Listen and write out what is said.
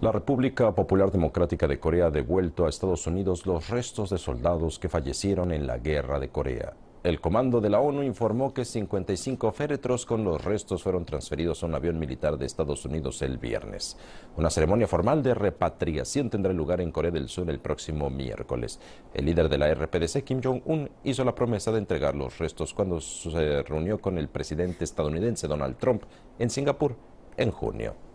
La República Popular Democrática de Corea ha devuelto a Estados Unidos los restos de soldados que fallecieron en la Guerra de Corea. El comando de la ONU informó que 55 féretros con los restos fueron transferidos a un avión militar de Estados Unidos el viernes. Una ceremonia formal de repatriación tendrá lugar en Corea del Sur el próximo miércoles. El líder de la RPDC, Kim Jong-un, hizo la promesa de entregar los restos cuando se reunió con el presidente estadounidense Donald Trump en Singapur en junio.